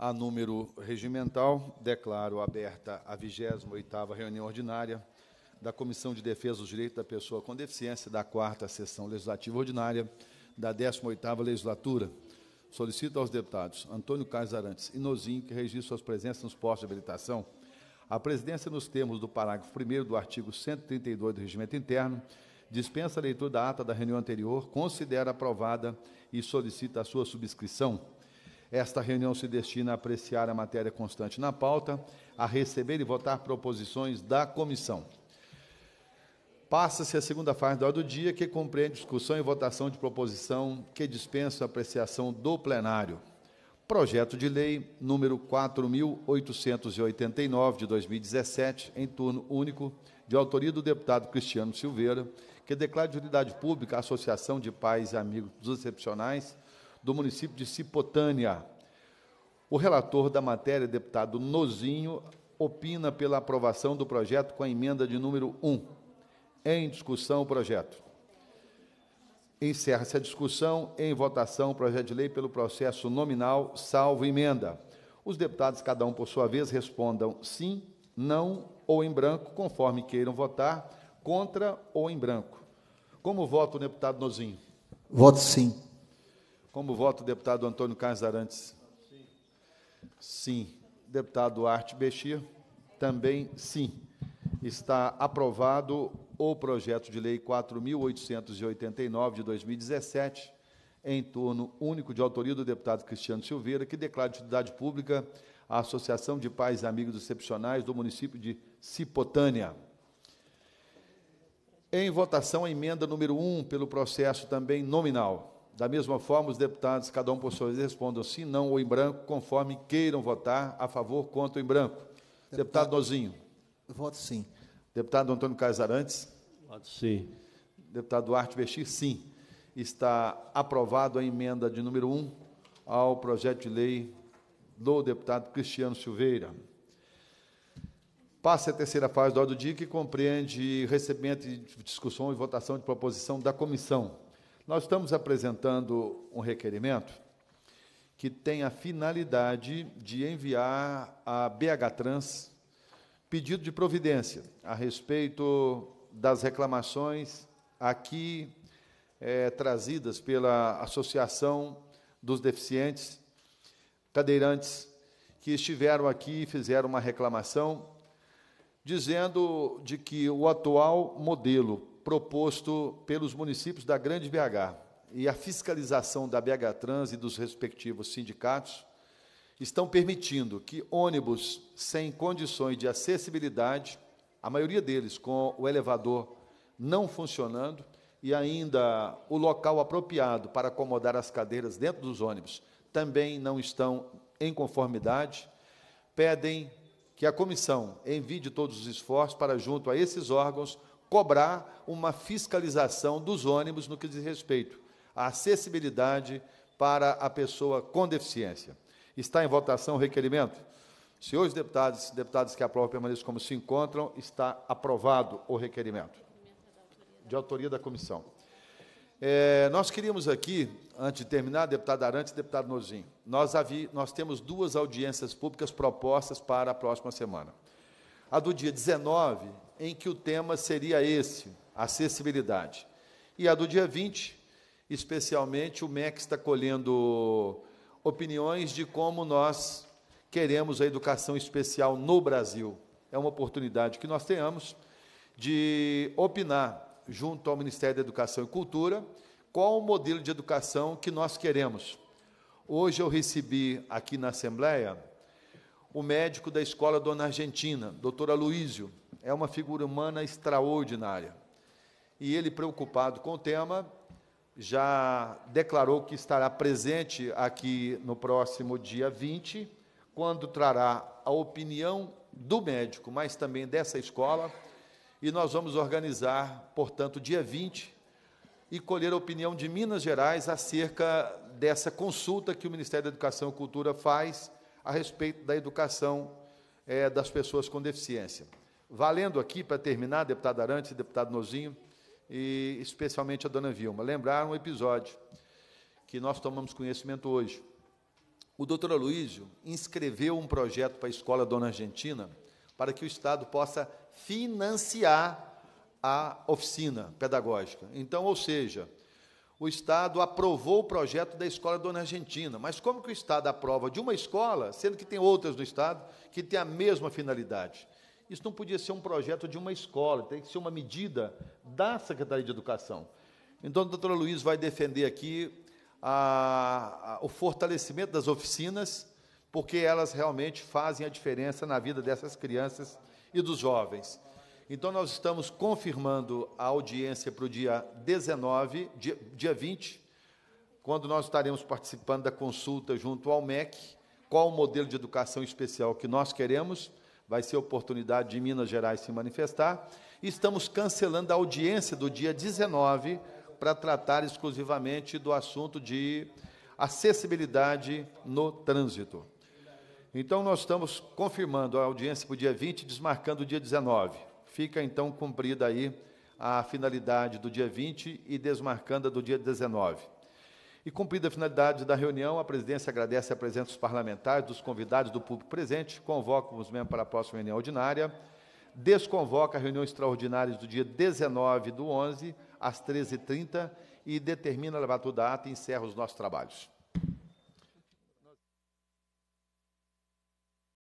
a número regimental, declaro aberta a 28ª reunião ordinária da Comissão de Defesa dos Direitos da Pessoa com Deficiência da 4 Sessão Legislativa Ordinária da 18ª Legislatura. Solicito aos deputados Antônio Carlos Arantes e Nozinho que registrem suas presenças nos postos de habilitação. A presidência, nos termos do parágrafo 1 do artigo 132 do Regimento Interno, dispensa a leitura da ata da reunião anterior, considera aprovada e solicita a sua subscrição. Esta reunião se destina a apreciar a matéria constante na pauta, a receber e votar proposições da comissão. Passa-se a segunda fase da hora do dia, que compreende discussão e votação de proposição que dispensa a apreciação do plenário. Projeto de Lei número 4.889, de 2017, em turno único, de autoria do deputado Cristiano Silveira, que declara de unidade pública a Associação de Pais e Amigos dos Excepcionais do município de Cipotânia. O relator da matéria, deputado Nozinho, opina pela aprovação do projeto com a emenda de número 1. Em discussão o projeto. Encerra-se a discussão. Em votação, o projeto de lei pelo processo nominal, salvo emenda. Os deputados, cada um por sua vez, respondam sim, não ou em branco, conforme queiram votar, contra ou em branco. Como vota o deputado Nozinho? Voto sim. Como voto o deputado Antônio Carlos Arantes? Sim. sim. Deputado Arte Bexir? Também sim. Está aprovado o projeto de lei 4.889 de 2017, em turno único de autoria do deputado Cristiano Silveira, que declara de utilidade pública a Associação de Pais e Amigos Excepcionais do município de Cipotânia. Em votação, a emenda número 1, pelo processo também nominal. Da mesma forma, os deputados, cada um por sua vez, respondam sim, não ou em branco, conforme queiram votar, a favor, contra ou em branco. Deputado, deputado Nozinho. Voto sim. Deputado Antônio Casarantes. Voto sim. Deputado Duarte Vestir, sim. Está aprovado a emenda de número 1 ao projeto de lei do deputado Cristiano Silveira. Passa a terceira fase ordem do dia, que compreende recebimento de discussão e votação de proposição da comissão. Nós estamos apresentando um requerimento que tem a finalidade de enviar à BH Trans pedido de providência a respeito das reclamações aqui é, trazidas pela Associação dos Deficientes Cadeirantes, que estiveram aqui e fizeram uma reclamação dizendo de que o atual modelo proposto pelos municípios da Grande BH. E a fiscalização da BH Trans e dos respectivos sindicatos estão permitindo que ônibus sem condições de acessibilidade, a maioria deles com o elevador não funcionando e ainda o local apropriado para acomodar as cadeiras dentro dos ônibus também não estão em conformidade, pedem que a comissão envie todos os esforços para, junto a esses órgãos, cobrar uma fiscalização dos ônibus no que diz respeito à acessibilidade para a pessoa com deficiência. Está em votação o requerimento. Senhores deputados, deputados que aprovam permaneçam como se encontram, está aprovado o requerimento de autoria da comissão. É, nós queríamos aqui, antes de terminar, deputado Arantes e deputado nozinho nós, havi, nós temos duas audiências públicas propostas para a próxima semana. A do dia 19 em que o tema seria esse, acessibilidade. E a do dia 20, especialmente, o MEC está colhendo opiniões de como nós queremos a educação especial no Brasil. É uma oportunidade que nós tenhamos de opinar junto ao Ministério da Educação e Cultura qual o modelo de educação que nós queremos. Hoje eu recebi aqui na Assembleia o médico da escola Dona Argentina, doutor Aloísio, é uma figura humana extraordinária. E ele, preocupado com o tema, já declarou que estará presente aqui no próximo dia 20, quando trará a opinião do médico, mas também dessa escola, e nós vamos organizar, portanto, dia 20, e colher a opinião de Minas Gerais acerca dessa consulta que o Ministério da Educação e Cultura faz a respeito da educação é, das pessoas com deficiência. Valendo aqui, para terminar, deputado Arantes deputado Nozinho, e especialmente a dona Vilma, lembrar um episódio que nós tomamos conhecimento hoje. O doutor Aloysio inscreveu um projeto para a Escola Dona Argentina para que o Estado possa financiar a oficina pedagógica. Então, ou seja, o Estado aprovou o projeto da Escola Dona Argentina. Mas como que o Estado aprova de uma escola, sendo que tem outras no Estado que têm a mesma finalidade? Isso não podia ser um projeto de uma escola, tem que ser uma medida da Secretaria de Educação. Então, o doutor Luiz vai defender aqui a, a, o fortalecimento das oficinas, porque elas realmente fazem a diferença na vida dessas crianças e dos jovens. Então, nós estamos confirmando a audiência para o dia 19, dia, dia 20, quando nós estaremos participando da consulta junto ao MEC, qual o modelo de educação especial que nós queremos. Vai ser oportunidade de Minas Gerais se manifestar. Estamos cancelando a audiência do dia 19 para tratar exclusivamente do assunto de acessibilidade no trânsito. Então, nós estamos confirmando a audiência para o dia 20, desmarcando o dia 19 fica então cumprida aí a finalidade do dia 20 e desmarcando a do dia 19. E cumprida a finalidade da reunião, a presidência agradece a presença dos parlamentares, dos convidados, do público presente, convoca os membros para a próxima reunião ordinária, desconvoca a reunião extraordinária do dia 19 do 11, às 13h30, e determina a levatura da ata e encerra os nossos trabalhos.